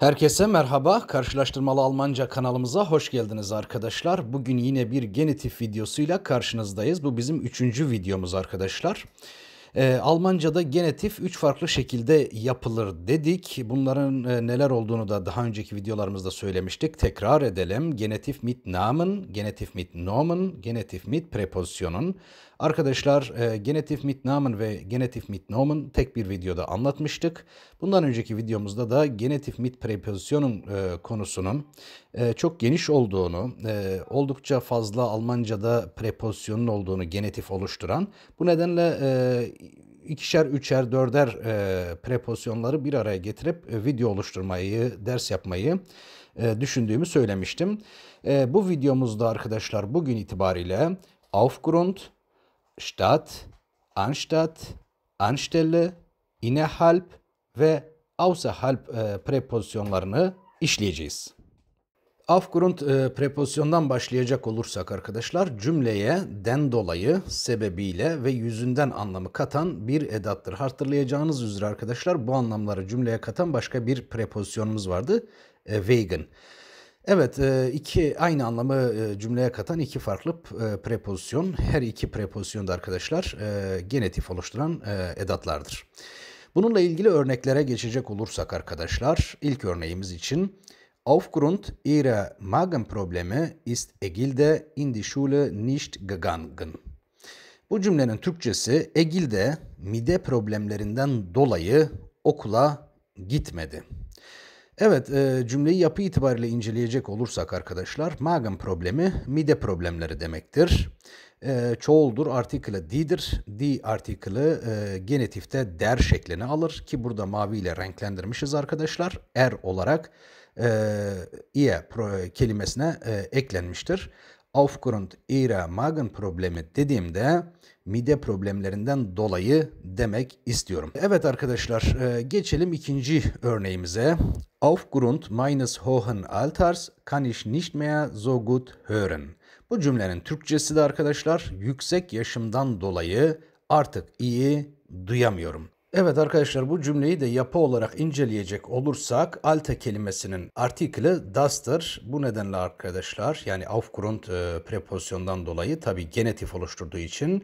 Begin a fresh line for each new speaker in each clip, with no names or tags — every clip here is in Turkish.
Herkese merhaba. Karşılaştırmalı Almanca kanalımıza hoş geldiniz arkadaşlar. Bugün yine bir genitif videosuyla karşınızdayız. Bu bizim üçüncü videomuz arkadaşlar. E, Almanca'da genetif üç farklı şekilde yapılır dedik. Bunların e, neler olduğunu da daha önceki videolarımızda söylemiştik. Tekrar edelim. Genetif mit Namen, genetif mit Nomen, genetif mit Präpositionen, Arkadaşlar e, Genetif Mitnamen ve Genetif Mitnomen tek bir videoda anlatmıştık. Bundan önceki videomuzda da Genetif Mit Prepositionum e, konusunun e, çok geniş olduğunu, e, oldukça fazla Almanca'da prepozisyonun olduğunu genetif oluşturan, bu nedenle e, ikişer, üçer, dörder e, prepozisyonları bir araya getirip e, video oluşturmayı, ders yapmayı e, düşündüğümü söylemiştim. E, bu videomuzda arkadaşlar bugün itibariyle Aufgrund, statt, anstatt, anstelle, innerhalb ve außerhalb e, prepozisyonlarını işleyeceğiz. Aufgrund e, prepozisyondan başlayacak olursak arkadaşlar cümleye den dolayı sebebiyle ve yüzünden anlamı katan bir edattır. Hatırlayacağınız üzere arkadaşlar bu anlamları cümleye katan başka bir prepozisyonumuz vardı. E, wegen. Evet, e, iki aynı anlamı e, cümleye katan iki farklı e, prepozisyon. Her iki prepozisyon da arkadaşlar genetif oluşturan edatlardır. Bununla ilgili örneklere geçecek olursak arkadaşlar, ilk örneğimiz için Aufgrund ihrer Magenprobleme ist Egilde in die Schule nicht gegangen. Bu cümlenin Türkçesi Egilde mide problemlerinden dolayı okula gitmedi. Evet e, cümleyi yapı itibariyle inceleyecek olursak arkadaşlar Magen problemi mide problemleri demektir. E, çoğuldur artikle d'dir. D artikli e, genetifte der şeklini alır ki burada maviyle ile renklendirmişiz arkadaşlar. Er olarak e, ie pro, kelimesine e, eklenmiştir. Aufgrund ihrer Magen problemi dediğimde mide problemlerinden dolayı demek istiyorum. Evet arkadaşlar e, geçelim ikinci örneğimize. Aufgrund meines hohen Alters kann ich nicht mehr so gut hören. Bu cümlenin Türkçesi de arkadaşlar yüksek yaşımdan dolayı artık iyi duyamıyorum. Evet arkadaşlar bu cümleyi de yapı olarak inceleyecek olursak alte kelimesinin artikli das'tır. Bu nedenle arkadaşlar yani aufgrund e, prepozisyondan dolayı tabi genetif oluşturduğu için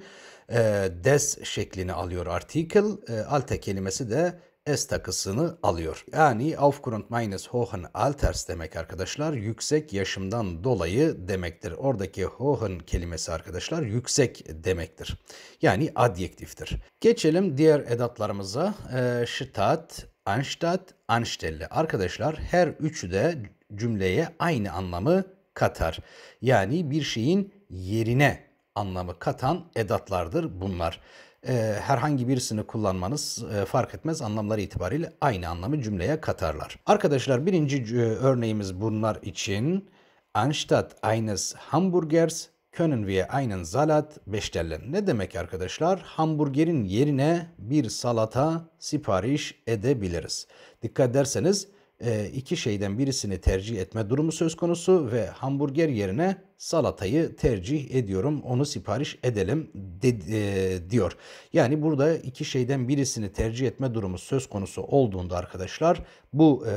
e, des şeklini alıyor article. E, alte kelimesi de S takısını alıyor. Yani aufgrund meines hohen alters demek arkadaşlar yüksek yaşımdan dolayı demektir. Oradaki hohen kelimesi arkadaşlar yüksek demektir. Yani adyektiftir. Geçelim diğer edatlarımıza. E, Stadt, Anstadt, Anstelle. Arkadaşlar her üçü de cümleye aynı anlamı katar. Yani bir şeyin yerine anlamı katan edatlardır bunlar. Ee, herhangi birisini kullanmanız e, fark etmez anlamları itibariyle aynı anlamı cümleye katarlar. Arkadaşlar birinci e, örneğimiz bunlar için anstatt eines Hamburgers können wir einen Salat bestellen. Ne demek arkadaşlar? Hamburgerin yerine bir salata sipariş edebiliriz. Dikkat ederseniz e, iki şeyden birisini tercih etme durumu söz konusu ve hamburger yerine salatayı tercih ediyorum onu sipariş edelim de, e, diyor. Yani burada iki şeyden birisini tercih etme durumu söz konusu olduğunda arkadaşlar bu e,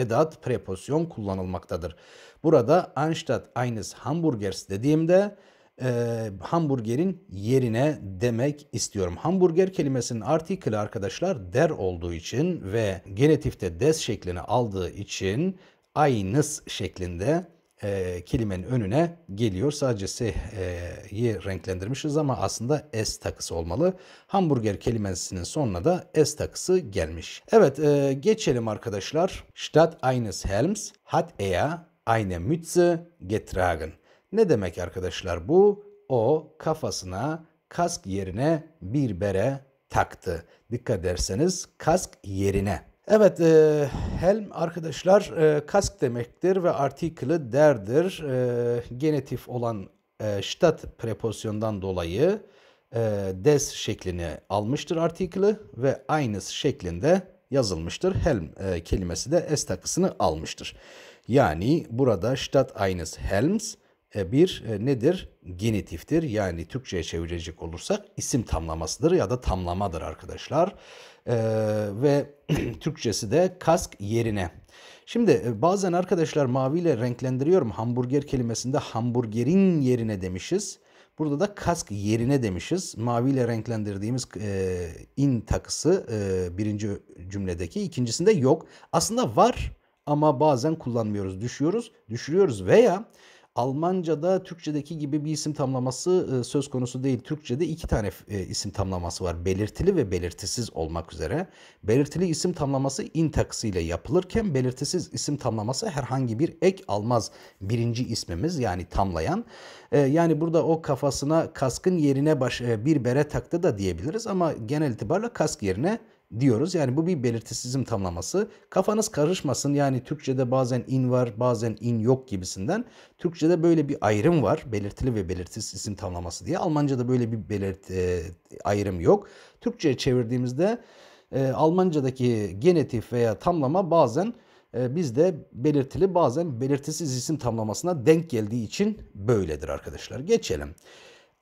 edat prepozisyon kullanılmaktadır. Burada Anstatt eines Hamburgers dediğimde e, hamburgerin yerine demek istiyorum. Hamburger kelimesinin artikli arkadaşlar der olduğu için ve genetifte des şeklini aldığı için aynıs şeklinde e, kelimenin önüne geliyor. Sadece s'yi e, renklendirmişiz ama aslında s takısı olmalı. Hamburger kelimesinin sonuna da s takısı gelmiş. Evet e, geçelim arkadaşlar. Stadt eines Helms hat er eine Mütze getragen. Ne demek arkadaşlar bu? O kafasına kask yerine bir bere taktı. Dikkat ederseniz kask yerine. Evet e, helm arkadaşlar e, kask demektir ve artikli derdir. E, genetif olan e, ştat prepozisyondan dolayı e, des şeklini almıştır artikli ve aynısı şeklinde yazılmıştır. Helm e, kelimesi de es takısını almıştır. Yani burada ştat aynıs helms e, bir e, nedir? Genitiftir. Yani Türkçe'ye çevirecek olursak isim tamlamasıdır ya da tamlamadır arkadaşlar. Ee, ve Türkçesi de kask yerine. Şimdi e, bazen arkadaşlar maviyle renklendiriyorum. Hamburger kelimesinde hamburgerin yerine demişiz. Burada da kask yerine demişiz. Maviyle renklendirdiğimiz e, in takısı e, birinci cümledeki. ikincisinde yok. Aslında var ama bazen kullanmıyoruz. Düşüyoruz, düşürüyoruz veya Almanca'da Türkçedeki gibi bir isim tamlaması e, söz konusu değil. Türkçede iki tane e, isim tamlaması var. Belirtili ve belirtisiz olmak üzere. Belirtili isim tamlaması in ile yapılırken belirtisiz isim tamlaması herhangi bir ek almaz. Birinci ismimiz yani tamlayan. E, yani burada o kafasına kaskın yerine baş, bir bere taktı da diyebiliriz ama genel itibariyle kask yerine diyoruz. Yani bu bir belirtisizim tamlaması. Kafanız karışmasın yani Türkçe'de bazen in var bazen in yok gibisinden. Türkçe'de böyle bir ayrım var belirtili ve belirtisiz isim tamlaması diye. Almanca'da böyle bir belirt, e, ayrım yok. Türkçe'ye çevirdiğimizde e, Almanca'daki genetif veya tamlama bazen e, bizde belirtili bazen belirtisiz isim tamlamasına denk geldiği için böyledir arkadaşlar. Geçelim.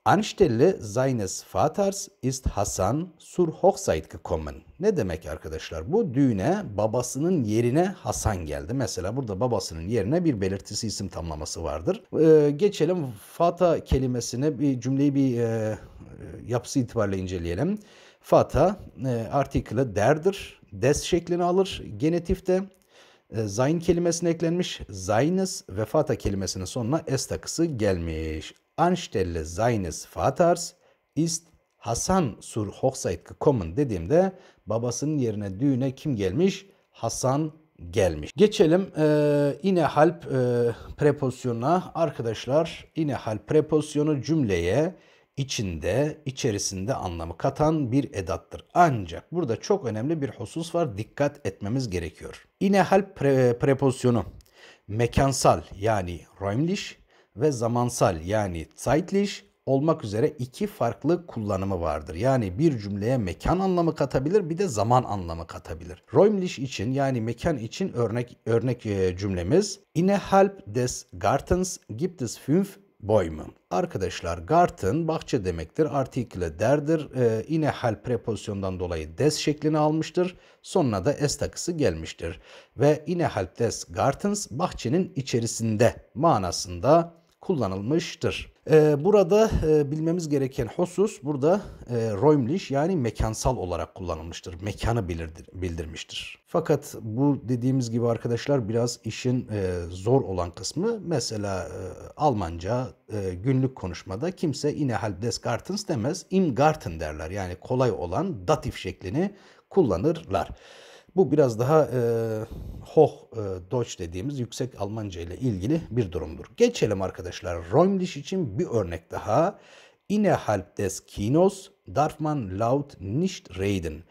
Anstelle seines Vaters ist Hasan sur Hochzeit gekommen. Ne demek arkadaşlar? Bu düğüne babasının yerine Hasan geldi. Mesela burada babasının yerine bir belirtisi isim tamlaması vardır. Ee, geçelim Fata kelimesine bir cümleyi bir e, e yapısı itibariyle inceleyelim. Fata e, artikli derdir. Des şeklini alır genetifte. E, kelimesine eklenmiş. Seines ve fata kelimesinin sonuna es takısı gelmiş anstelle seines Vaters ist Hasan sur Hochzeit gekommen dediğimde babasının yerine düğüne kim gelmiş? Hasan gelmiş. Geçelim e, inehalp e, prepozisyonuna. Arkadaşlar inehalp preposyonu cümleye içinde, içerisinde anlamı katan bir edattır. Ancak burada çok önemli bir husus var. Dikkat etmemiz gerekiyor. İnehalp pre, prepozisyonu mekansal yani räumlich ve zamansal yani zeitlich olmak üzere iki farklı kullanımı vardır. Yani bir cümleye mekan anlamı katabilir bir de zaman anlamı katabilir. Räumlich için yani mekan için örnek örnek e, cümlemiz innerhalb des Gartens gibt es fünf Bäume. Arkadaşlar garten bahçe demektir. Artikle derdir. E, yine hal prepozisyondan dolayı des şeklini almıştır. Sonuna da es takısı gelmiştir. Ve yine hal des gartens bahçenin içerisinde manasında kullanılmıştır. Ee, burada e, bilmemiz gereken husus burada e, Räumlich yani mekansal olarak kullanılmıştır. Mekanı bilirdir, bildirmiştir. Fakat bu dediğimiz gibi arkadaşlar biraz işin e, zor olan kısmı mesela e, Almanca e, günlük konuşmada kimse innerhalb des Gartens demez, im Garten derler. Yani kolay olan datif şeklini kullanırlar. Bu biraz daha e, Hoch e, Deutsch dediğimiz yüksek Almanca ile ilgili bir durumdur. Geçelim arkadaşlar. Räumlich için bir örnek daha. Innerhalb des Kinos darf man laut nicht reden.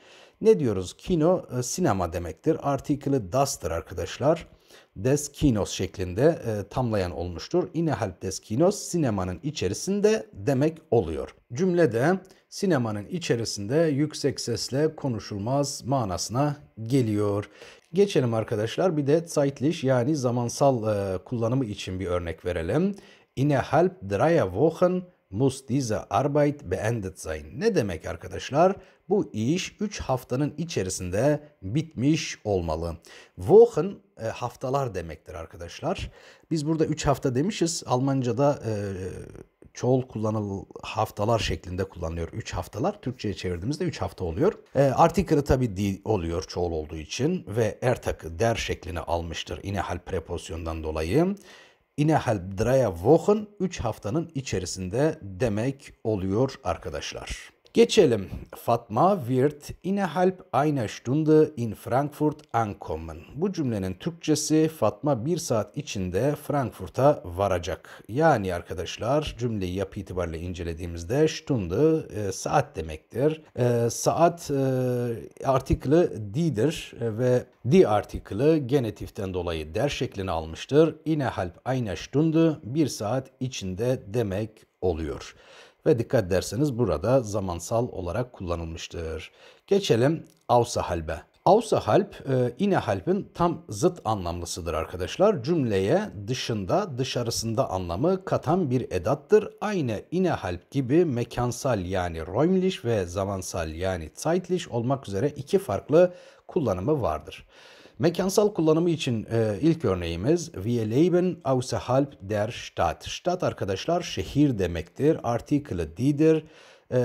Ne diyoruz? Kino e, sinema demektir. Artikli das'tır arkadaşlar. Des Kinos şeklinde e, tamlayan olmuştur. Innerhalb des Kinos sinemanın içerisinde demek oluyor. Cümlede sinemanın içerisinde yüksek sesle konuşulmaz manasına geliyor. Geçelim arkadaşlar bir de zeitlich yani zamansal e, kullanımı için bir örnek verelim. İnehalb dreier Wochen muss diese Arbeit beendet sein. Ne demek arkadaşlar? Bu iş 3 haftanın içerisinde bitmiş olmalı. Wochen e, haftalar demektir arkadaşlar. Biz burada 3 hafta demişiz. Almanca'da e, çoğul kullanıl haftalar şeklinde kullanılıyor. 3 haftalar Türkçe'ye çevirdiğimizde 3 hafta oluyor. E, artikırı tabi di oluyor çoğul olduğu için ve ertak der şeklini almıştır inehal prepozisyondan dolayı. İnehal draya wochen 3 haftanın içerisinde demek oluyor arkadaşlar. Geçelim. Fatma wird innerhalb einer Stunde in Frankfurt ankommen. Bu cümlenin Türkçesi Fatma bir saat içinde Frankfurt'a varacak. Yani arkadaşlar cümleyi yapı itibariyle incelediğimizde Stunde e, saat demektir. E, saat e, artikli di'dir ve di artikli genetiften dolayı der şeklini almıştır. İnehalp ayna stunde bir saat içinde demek oluyor ve dikkat derseniz burada zamansal olarak kullanılmıştır. Geçelim Avsa Halbe. Avsa Halp, e, İne Halp'in tam zıt anlamlısıdır arkadaşlar. Cümleye dışında, dışarısında anlamı katan bir edattır. Aynı İne Halp gibi mekansal yani Räumlich ve zamansal yani Zeitlich olmak üzere iki farklı kullanımı vardır. Mekansal kullanımı için e, ilk örneğimiz Wir leben außerhalb der Stadt. Stadt arkadaşlar şehir demektir. Artikeli didir. E,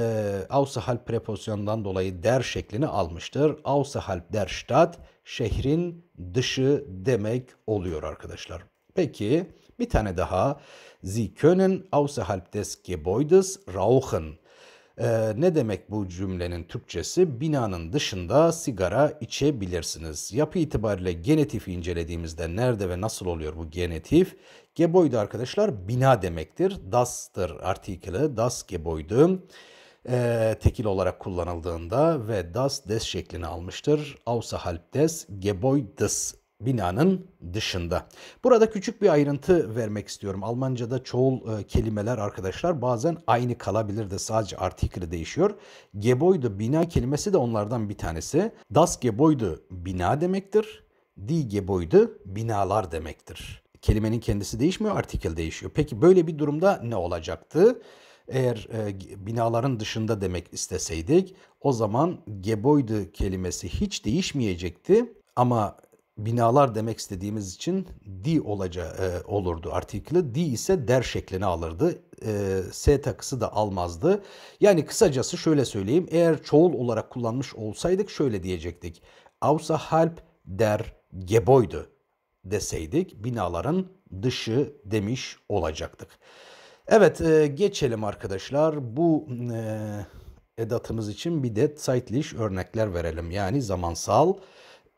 außerhalb prepozisyondan dolayı der şeklini almıştır. Außerhalb der Stadt şehrin dışı demek oluyor arkadaşlar. Peki bir tane daha. Sie können außerhalb des Gebäudes rauchen. Ee, ne demek bu cümlenin Türkçesi? Binanın dışında sigara içebilirsiniz. Yapı itibariyle genetifi incelediğimizde nerede ve nasıl oluyor bu genetif? Geboydu arkadaşlar bina demektir. Das'tır artikeli. Das geboydu e, tekil olarak kullanıldığında ve das des şeklini almıştır. Ausa halp des Gebäudes binanın dışında. Burada küçük bir ayrıntı vermek istiyorum. Almanca'da çoğul e, kelimeler arkadaşlar bazen aynı kalabilir de sadece artikli değişiyor. Gebäude bina kelimesi de onlardan bir tanesi. Das Gebäude bina demektir. Die Gebäude binalar demektir. Kelimenin kendisi değişmiyor, artikel değişiyor. Peki böyle bir durumda ne olacaktı? Eğer e, binaların dışında demek isteseydik o zaman Gebäude kelimesi hiç değişmeyecekti. Ama binalar demek istediğimiz için di olaca e, olurdu artikli. Di ise der şeklini alırdı. E, S takısı da almazdı. Yani kısacası şöyle söyleyeyim. Eğer çoğul olarak kullanmış olsaydık şöyle diyecektik. Ausa halp der geboydu deseydik binaların dışı demiş olacaktık. Evet e, geçelim arkadaşlar. Bu e, edatımız için bir de zeitlich örnekler verelim. Yani zamansal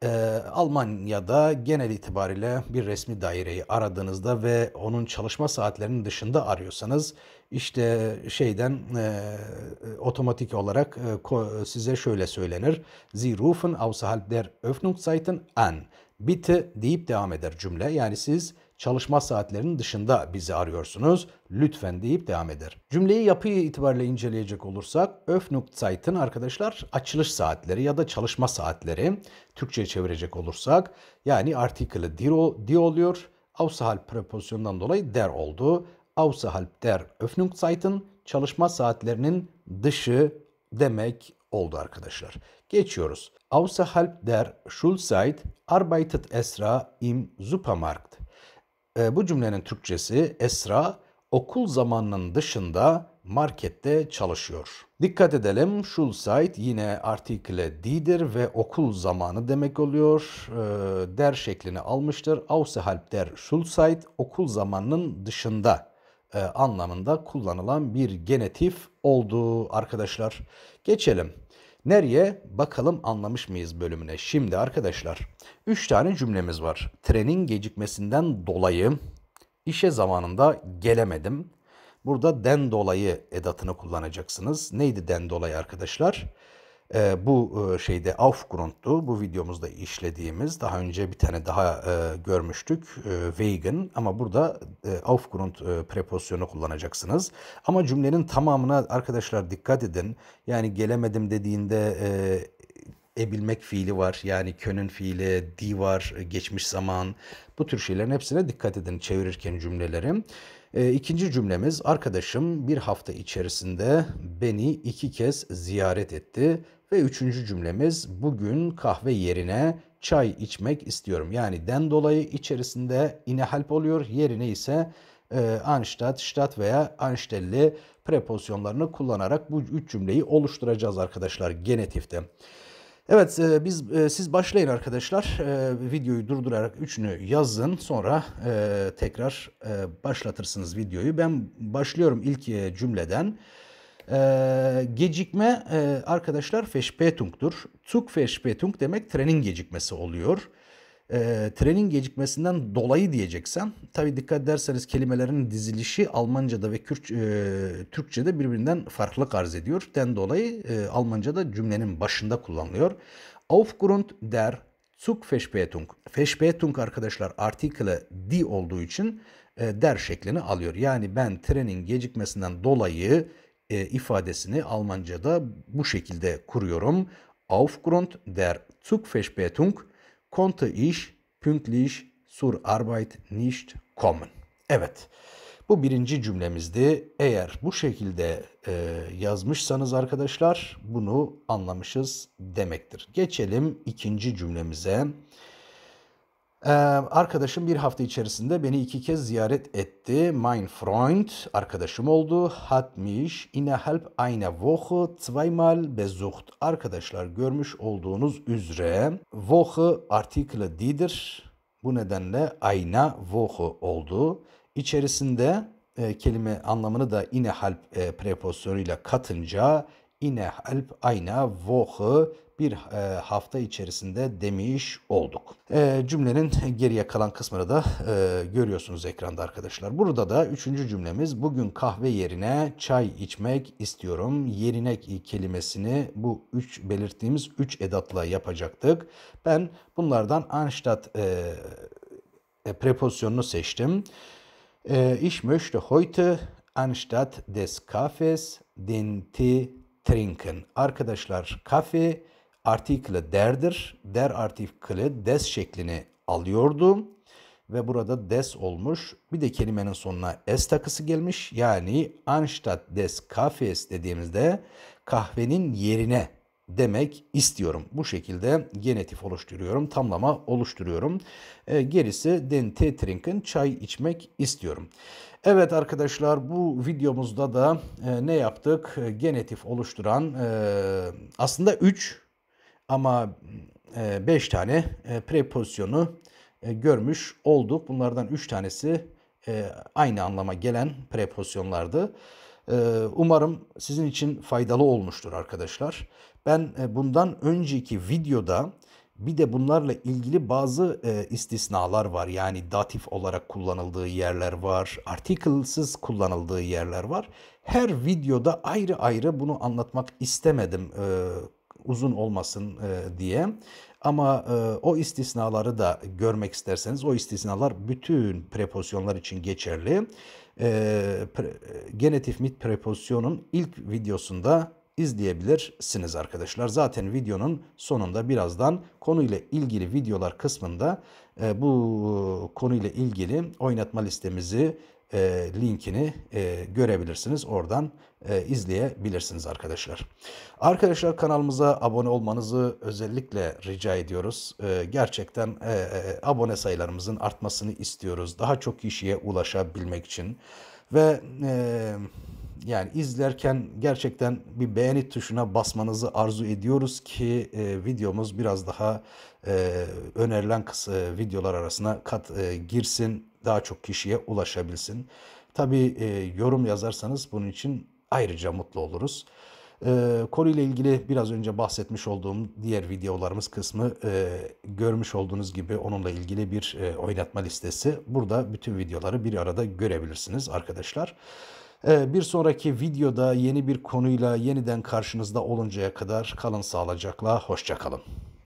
e, Almanya'da genel itibariyle bir resmi daireyi aradığınızda ve onun çalışma saatlerinin dışında arıyorsanız işte şeyden e, otomatik olarak e, ko, size şöyle söylenir. Sie rufen außerhalb der Öffnungszeiten an. Bitte deyip devam eder cümle. Yani siz çalışma saatlerinin dışında bizi arıyorsunuz. Lütfen deyip devam eder. Cümleyi yapı itibariyle inceleyecek olursak Öfnukzeit'in arkadaşlar açılış saatleri ya da çalışma saatleri Türkçe'ye çevirecek olursak yani artikeli die, di oluyor. Aushalb prepozisyonundan dolayı der oldu. Aushalb der Öfnukzeit'in çalışma saatlerinin dışı demek oldu arkadaşlar. Geçiyoruz. Außerhalb der Schulzeit arbeitet Esra im Supermarkt. E, bu cümlenin Türkçesi Esra okul zamanının dışında markette çalışıyor. Dikkat edelim Schulzeit yine artikle didir ve okul zamanı demek oluyor. E, der şeklini almıştır. Außerhalb der Schulzeit okul zamanının dışında e, anlamında kullanılan bir genetif oldu arkadaşlar. Geçelim. Nereye? Bakalım anlamış mıyız bölümüne. Şimdi arkadaşlar 3 tane cümlemiz var. Trenin gecikmesinden dolayı işe zamanında gelemedim. Burada den dolayı edatını kullanacaksınız. Neydi den dolayı arkadaşlar? Arkadaşlar ee, e, bu şeyde Aufgrund'tu. Bu videomuzda işlediğimiz daha önce bir tane daha e, görmüştük. E, Wegen ama burada e, Aufgrund e, prepozisyonu kullanacaksınız. Ama cümlenin tamamına arkadaşlar dikkat edin. Yani gelemedim dediğinde e, ebilmek fiili var. Yani könün fiili, di var, e, geçmiş zaman. Bu tür şeylerin hepsine dikkat edin çevirirken cümleleri. E, ikinci cümlemiz arkadaşım bir hafta içerisinde beni iki kez ziyaret etti. Ve üçüncü cümlemiz bugün kahve yerine çay içmek istiyorum. Yani den dolayı içerisinde inehalp oluyor. Yerine ise e, Anstatt, Statt veya Anstelli prepozisyonlarını kullanarak bu üç cümleyi oluşturacağız arkadaşlar genetifte. Evet e, biz e, siz başlayın arkadaşlar. E, videoyu durdurarak üçünü yazın. Sonra e, tekrar e, başlatırsınız videoyu. Ben başlıyorum ilk e, cümleden. Ee, gecikme e, arkadaşlar Verspätung'dur. Zugverspätung demek trenin gecikmesi oluyor. E, trenin gecikmesinden dolayı diyeceksen tabi dikkat ederseniz kelimelerin dizilişi Almanca'da ve Kürt, e, Türkçe'de birbirinden farklılık arz ediyor. Den dolayı e, Almanca'da cümlenin başında kullanılıyor. Aufgrund der feşbetung. Feşbetung arkadaşlar artikle di olduğu için e, der şeklini alıyor. Yani ben trenin gecikmesinden dolayı e, ifadesini Almanca'da bu şekilde kuruyorum. Aufgrund der Zugverspätung konnte ich pünktlich zur Arbeit nicht kommen. Evet. Bu birinci cümlemizdi. Eğer bu şekilde e, yazmışsanız arkadaşlar bunu anlamışız demektir. Geçelim ikinci cümlemize. Ee, arkadaşım bir hafta içerisinde beni iki kez ziyaret etti. Mein Freund arkadaşım oldu. Hat mich innerhalb einer Woche zweimal besucht. Arkadaşlar görmüş olduğunuz üzere Woche artikle didir. Bu nedenle ayna Woche oldu. İçerisinde e, kelime anlamını da innerhalb e, prepozisyonuyla katınca ine alp ayna vohı bir e, hafta içerisinde demiş olduk. E, cümlenin geriye kalan kısmını da e, görüyorsunuz ekranda arkadaşlar. Burada da üçüncü cümlemiz bugün kahve yerine çay içmek istiyorum. Yerine kelimesini bu üç belirttiğimiz üç edatla yapacaktık. Ben bunlardan Anstatt e, e, seçtim. E, ich möchte heute anstatt des Kaffees den Tee trinken. Arkadaşlar kafe artikli derdir. Der artikli des şeklini alıyordu. Ve burada des olmuş. Bir de kelimenin sonuna s takısı gelmiş. Yani Anstatt des kafes dediğimizde kahvenin yerine demek istiyorum. Bu şekilde genetif oluşturuyorum, tamlama oluşturuyorum. E, gerisi den Tee Trinken çay içmek istiyorum. Evet arkadaşlar bu videomuzda da e, ne yaptık? E, genetif oluşturan e, aslında 3 ama 5 e, tane e, prepozisyonu e, görmüş olduk. Bunlardan 3 tanesi e, aynı anlama gelen prepozisyonlardı. E, umarım sizin için faydalı olmuştur arkadaşlar. Ben e, bundan önceki videoda bir de bunlarla ilgili bazı e, istisnalar var. Yani datif olarak kullanıldığı yerler var, articlesız kullanıldığı yerler var. Her videoda ayrı ayrı bunu anlatmak istemedim e, uzun olmasın e, diye. Ama e, o istisnaları da görmek isterseniz o istisnalar bütün prepozisyonlar için geçerli. E, pre, e, genitif mit prepozisyonun ilk videosunda izleyebilirsiniz arkadaşlar. Zaten videonun sonunda birazdan konuyla ilgili videolar kısmında e, bu konuyla ilgili oynatma listemizi e, linkini e, görebilirsiniz. Oradan e, izleyebilirsiniz arkadaşlar. Arkadaşlar kanalımıza abone olmanızı özellikle rica ediyoruz. E, gerçekten e, e, abone sayılarımızın artmasını istiyoruz. Daha çok kişiye ulaşabilmek için ve... E, yani izlerken gerçekten bir beğeni tuşuna basmanızı arzu ediyoruz ki e, videomuz biraz daha e, önerilen kısa e, videolar arasına kat e, girsin, daha çok kişiye ulaşabilsin. Tabi e, yorum yazarsanız bunun için ayrıca mutlu oluruz. E, konuyla ilgili biraz önce bahsetmiş olduğum diğer videolarımız kısmı e, görmüş olduğunuz gibi onunla ilgili bir e, oynatma listesi. Burada bütün videoları bir arada görebilirsiniz arkadaşlar. Arkadaşlar. Ee, bir sonraki videoda yeni bir konuyla yeniden karşınızda oluncaya kadar kalın sağlıcakla, hoşçakalın.